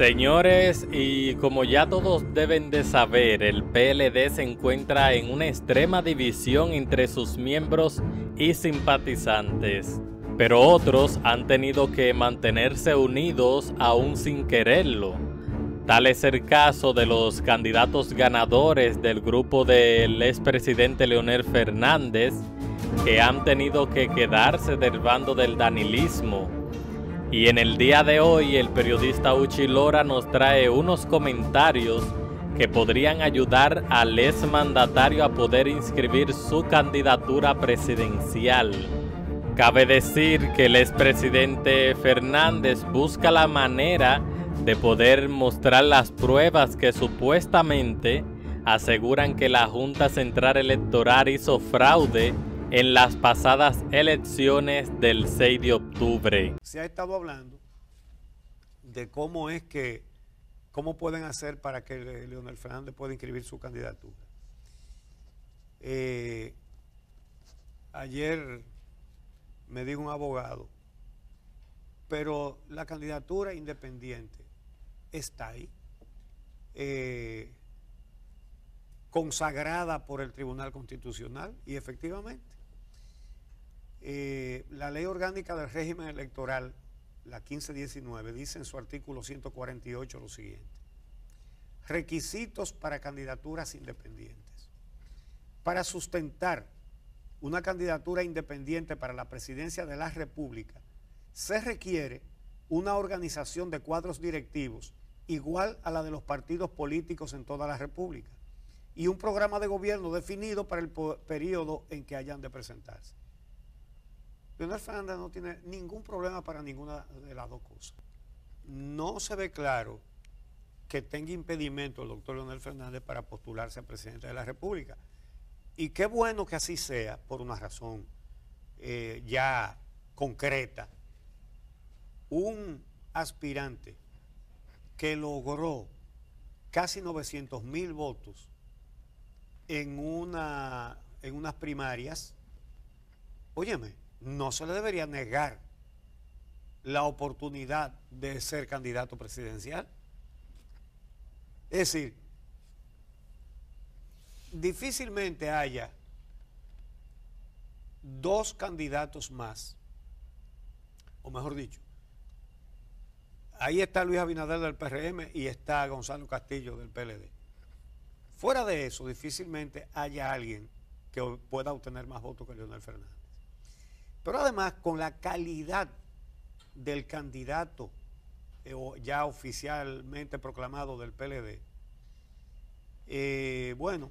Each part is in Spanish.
Señores, y como ya todos deben de saber, el PLD se encuentra en una extrema división entre sus miembros y simpatizantes, pero otros han tenido que mantenerse unidos aún sin quererlo. Tal es el caso de los candidatos ganadores del grupo del expresidente Leonel Fernández, que han tenido que quedarse del bando del danilismo y en el día de hoy el periodista Uchi Lora nos trae unos comentarios que podrían ayudar al exmandatario a poder inscribir su candidatura presidencial. Cabe decir que el expresidente Fernández busca la manera de poder mostrar las pruebas que supuestamente aseguran que la Junta Central Electoral hizo fraude en las pasadas elecciones del 6 de octubre. Se ha estado hablando de cómo es que, cómo pueden hacer para que Leonel Fernández pueda inscribir su candidatura. Eh, ayer me dijo un abogado, pero la candidatura independiente está ahí, eh, consagrada por el Tribunal Constitucional, y efectivamente eh, la ley orgánica del régimen electoral, la 1519, dice en su artículo 148 lo siguiente. Requisitos para candidaturas independientes. Para sustentar una candidatura independiente para la presidencia de la República, se requiere una organización de cuadros directivos igual a la de los partidos políticos en toda la República y un programa de gobierno definido para el periodo en que hayan de presentarse. Leonel Fernández no tiene ningún problema para ninguna de las dos cosas. No se ve claro que tenga impedimento el doctor Leonel Fernández para postularse a presidente de la República. Y qué bueno que así sea por una razón eh, ya concreta. Un aspirante que logró casi 900 mil votos en, una, en unas primarias, óyeme, no se le debería negar la oportunidad de ser candidato presidencial. Es decir, difícilmente haya dos candidatos más, o mejor dicho, ahí está Luis Abinader del PRM y está Gonzalo Castillo del PLD. Fuera de eso, difícilmente haya alguien que pueda obtener más votos que Leonel Fernández pero además con la calidad del candidato eh, ya oficialmente proclamado del PLD. Eh, bueno,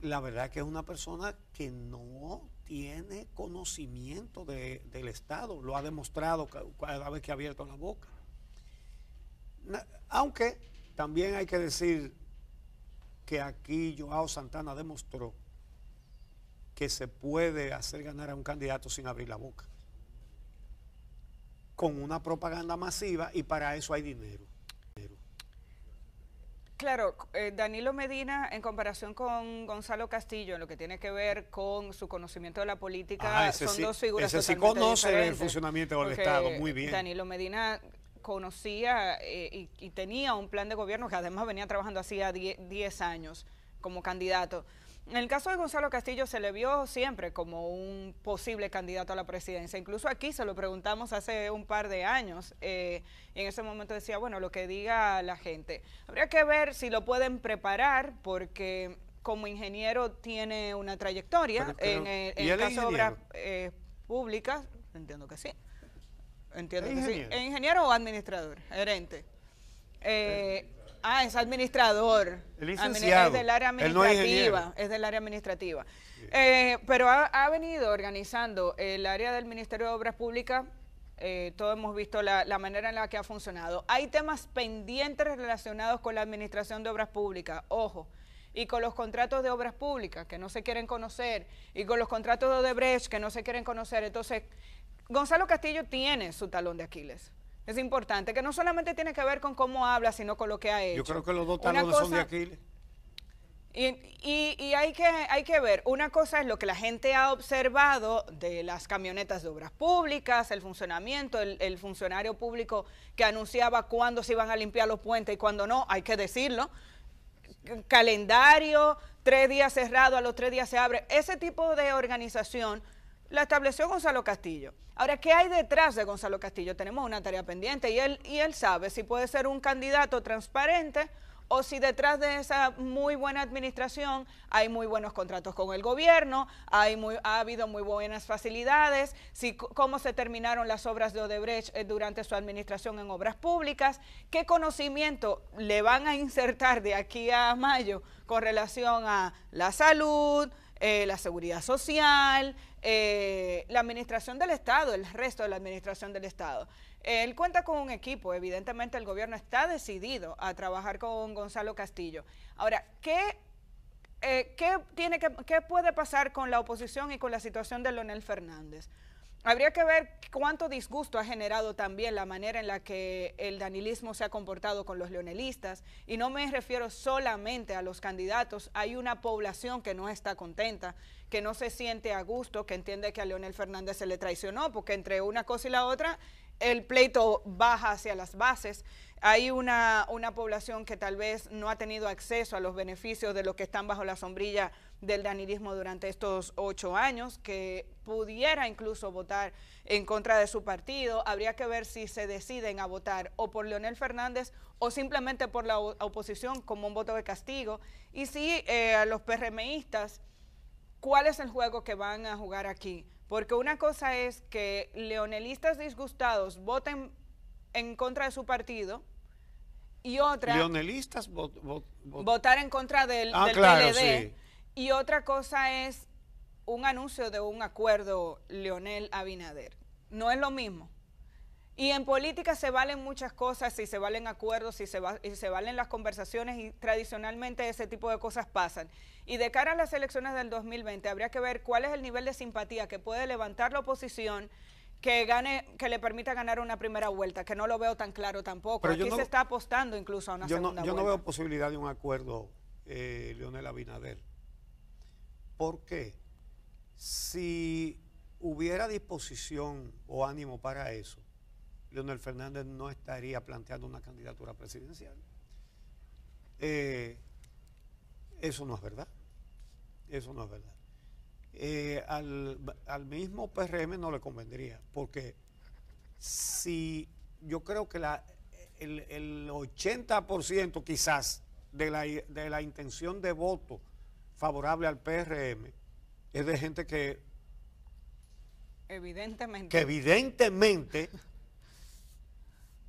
la verdad que es una persona que no tiene conocimiento del Estado, lo ha demostrado cada vez que ha abierto la boca. Aunque también hay que decir que aquí Joao Santana demostró que se puede hacer ganar a un candidato sin abrir la boca. Con una propaganda masiva y para eso hay dinero. Claro, eh, Danilo Medina, en comparación con Gonzalo Castillo, en lo que tiene que ver con su conocimiento de la política, ah, son dos figuras sí conoce el funcionamiento del Estado, muy bien. Danilo Medina conocía eh, y, tenía un plan de gobierno que además venía trabajando hacía 10 años como candidato. En el caso de Gonzalo Castillo se le vio siempre como un posible candidato a la presidencia. Incluso aquí se lo preguntamos hace un par de años eh, y en ese momento decía, bueno, lo que diga la gente. Habría que ver si lo pueden preparar porque como ingeniero tiene una trayectoria en, las obras eh, públicas, entiendo que sí. Entiendo que ingeniero? sí. ¿Ingeniero o administrador? Gerente. Eh, Ah, es administrador. Es del área administrativa. es, del área administrativa. pero ha, venido organizando el área del Ministerio de Obras Públicas. Eh, todos hemos visto la, la, manera en la que ha funcionado. Hay temas pendientes relacionados con la administración de obras públicas. Ojo y con los contratos de obras públicas que no se quieren conocer y con los contratos de Odebrecht que no se quieren conocer. Entonces, Gonzalo Castillo tiene su talón de Aquiles es importante, que no solamente tiene que ver con cómo habla, sino con lo que ha hecho. Yo creo que los dos talones son de Aquiles. Y, y, hay, que, hay que ver, una cosa es lo que la gente ha observado de las camionetas de obras públicas, el funcionamiento, el, el funcionario público que anunciaba cuándo se iban a limpiar los puentes y cuándo no, hay que decirlo, calendario, tres días cerrado, a los tres días se abre, ese tipo de organización la estableció Gonzalo Castillo. Ahora, ¿qué hay detrás de Gonzalo Castillo? Tenemos una tarea pendiente y él, y él sabe si puede ser un candidato transparente o si detrás de esa muy buena administración hay muy buenos contratos con el gobierno, hay ha habido muy buenas facilidades, cómo se terminaron las obras de Odebrecht eh, durante su administración en obras públicas, qué conocimiento le van a insertar de aquí a mayo con relación a la salud, eh, la seguridad social, eh, la administración del Estado, el resto de la administración del Estado. Él cuenta con un equipo, evidentemente el gobierno está decidido a trabajar con Gonzalo Castillo. Ahora, ¿qué, eh, tiene que, qué puede pasar con la oposición y con la situación de Leonel Fernández? Habría que ver cuánto disgusto ha generado también la manera en la que el danilismo se ha comportado con los leonelistas. Y no me refiero solamente a los candidatos, hay una población que no está contenta, que no se siente a gusto, que entiende que a Leonel Fernández se le traicionó, porque entre una cosa y la otra el pleito baja hacia las bases hay una, población que tal vez no ha tenido acceso a los beneficios de los que están bajo la sombrilla del danilismo durante estos ocho años, que pudiera incluso votar en contra de su partido. Habría que ver si se deciden a votar o por Leonel Fernández o simplemente por la oposición como un voto de castigo. Y si eh, a los PRMistas, ¿cuál es el juego que van a jugar aquí? Porque una cosa es que leonelistas disgustados voten en contra de su partido y otra... Leonelistas votar en contra del, ah, Y otra cosa es un anuncio de un acuerdo Leonel Abinader. No es lo mismo. Y en política se valen muchas cosas, si se valen acuerdos, se, si se valen las conversaciones y tradicionalmente ese tipo de cosas pasan. Y de cara a las elecciones del 2020 habría que ver cuál es el nivel de simpatía que puede levantar la oposición que gane, que le permita ganar una primera vuelta, que no lo veo tan claro tampoco. Pero Aquí se está apostando incluso a una segunda vuelta. Yo no veo posibilidad de un acuerdo, eh, Leonel Abinader. porque Si hubiera disposición o ánimo para eso, Leonel Fernández no estaría planteando una candidatura presidencial. Eh, eso no es verdad. Eso no es verdad. Eh, al, mismo PRM no le convendría, porque si yo creo que la, el, el 80% quizás de la, de la intención de voto favorable al PRM es de gente que... Evidentemente. Que evidentemente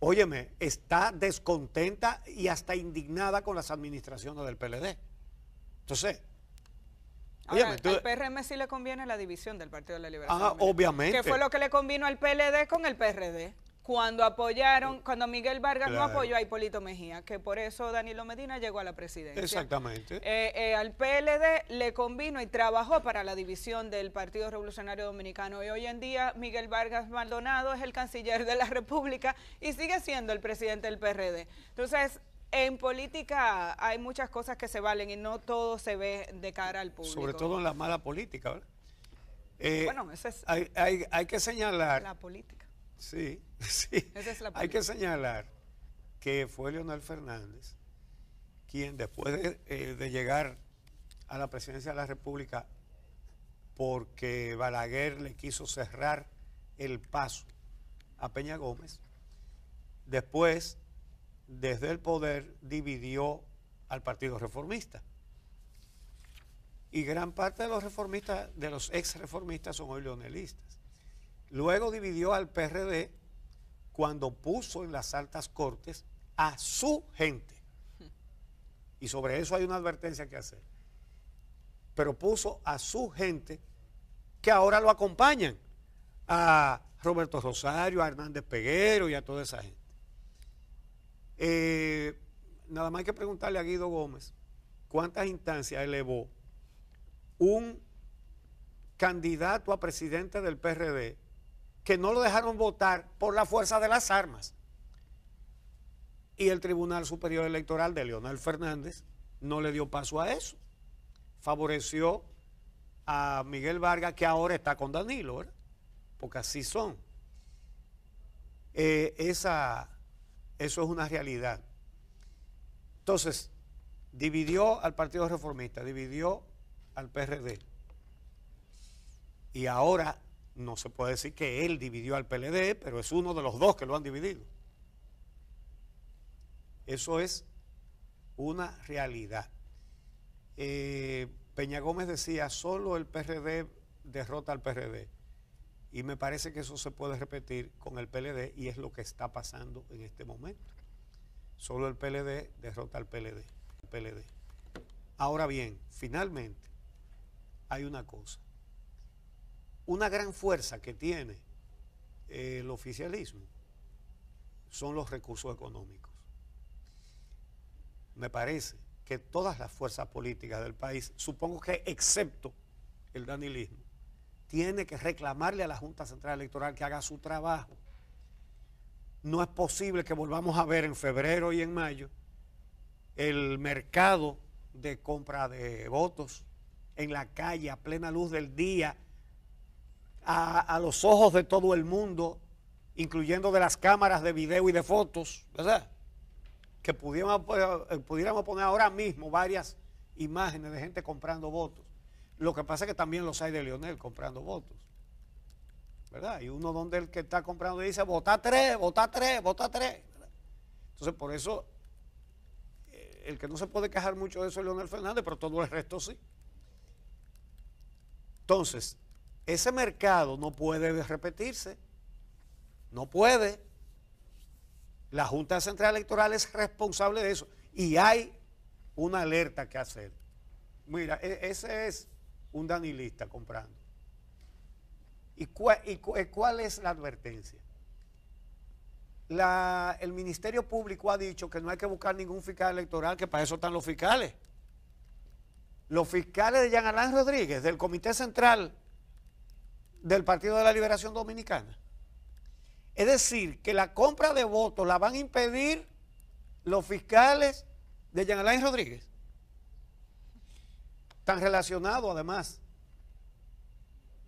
óyeme, está descontenta y hasta indignada con las administraciones del PLD. Entonces, Ahora, pues, al PRM sí le conviene la división del Partido de la Liberación. Ajá, obviamente. Que fue lo que le convino al PLD con el PRD cuando apoyaron, cuando Miguel Vargas no apoyó a Hipólito Mejía, que por eso Danilo Medina llegó a la presidencia. Exactamente. Eh, eh al PLD le convino y trabajó para la división del Partido Revolucionario Dominicano y hoy en día Miguel Vargas Maldonado es el canciller de la República y sigue siendo el presidente del PRD. Entonces, en política hay muchas cosas que se valen y no todo se ve de cara al público. Sobre todo en la mala política, ¿verdad? Eh, bueno, eso es hay, que señalar. La política. Sí, sí. Esa es la política. Hay que señalar que fue Leonel Fernández quien, después eh, de llegar a la presidencia de la República, porque Balaguer le quiso cerrar el paso a Peña Gómez, después desde el poder dividió al Partido Reformista. Y gran parte de los reformistas, de los ex reformistas, son hoy leonelistas. Luego dividió al PRD cuando puso en las altas cortes a su gente. Y sobre eso hay una advertencia que hacer. Pero puso a su gente que ahora lo acompañan, a Roberto Rosario, a Hernández Peguero y a toda esa gente. Eh, nada más hay que preguntarle a Guido Gómez cuántas instancias elevó un candidato a presidente del PRD que no lo dejaron votar por la fuerza de las armas. Y el Tribunal Superior Electoral de Leonel Fernández no le dio paso a eso. Favoreció a Miguel Vargas, que ahora está con Danilo, ¿verdad? Porque así son. Eh, esa eso es una realidad. Entonces, dividió al Partido Reformista, dividió al PRD. Y ahora no se puede decir que él dividió al PLD, pero es uno de los dos que lo han dividido. Eso es una realidad. Eh, Peña Gómez decía, solo el PRD derrota al PRD. Y me parece que eso se puede repetir con el PLD y es lo que está pasando en este momento. Solo el PLD derrota al PLD. Ahora bien, finalmente, hay una cosa. Una gran fuerza que tiene el oficialismo son los recursos económicos. Me parece que todas las fuerzas políticas del país, supongo que excepto el danilismo, tiene que reclamarle a la Junta Central Electoral que haga su trabajo. No es posible que volvamos a ver en febrero y en mayo el mercado de compra de votos en la calle a plena luz del día, a, los ojos de todo el mundo, incluyendo de las cámaras de video y de fotos, ¿verdad? Que pudiéramos eh, poner ahora mismo varias imágenes de gente comprando votos. Lo que pasa es que también los hay de Lionel comprando votos. ¿Verdad? Y uno donde el que está comprando dice, vota tres, vota tres, vota tres. Entonces, por eso, eh, el que no se puede quejar mucho de eso es Leonel Fernández, pero todo el resto sí. Entonces, ese mercado no puede repetirse. No puede. La Junta Central Electoral es responsable de eso. Y hay una alerta que hacer. Mira, e-, ese es un danilista comprando. ¿Y cuál, eh, es la advertencia? el Ministerio Público ha dicho que no hay que buscar ningún fiscal electoral, que para eso están los fiscales. Los fiscales de Jean Alain Rodríguez, del Comité Central del Partido de la Liberación Dominicana. Es decir, que la compra de votos la van a impedir los fiscales de Jean Alain Rodríguez han relacionado además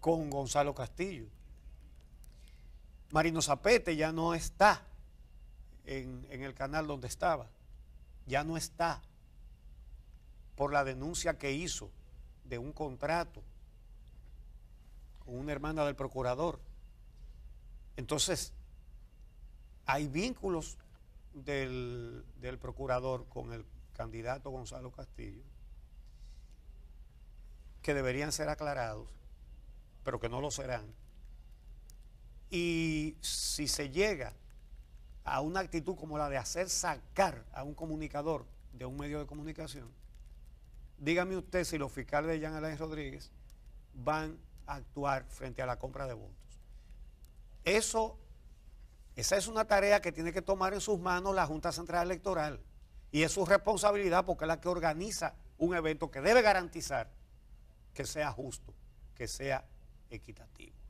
con Gonzalo Castillo. Marino Zapete ya no está en, el canal donde estaba, ya no está por la denuncia que hizo de un contrato con una hermana del procurador. Entonces, hay vínculos del procurador con el candidato Gonzalo Castillo que deberían ser aclarados, pero que no lo serán. Y si se llega a una actitud como la de hacer sacar a un comunicador de un medio de comunicación, dígame usted si los fiscales de Jean Alain Rodríguez van a actuar frente a la compra de votos. Eso, esa es una tarea que tiene que tomar en sus manos la Junta Central Electoral y es su responsabilidad porque es la que organiza un evento que debe garantizar que sea justo, que sea equitativo.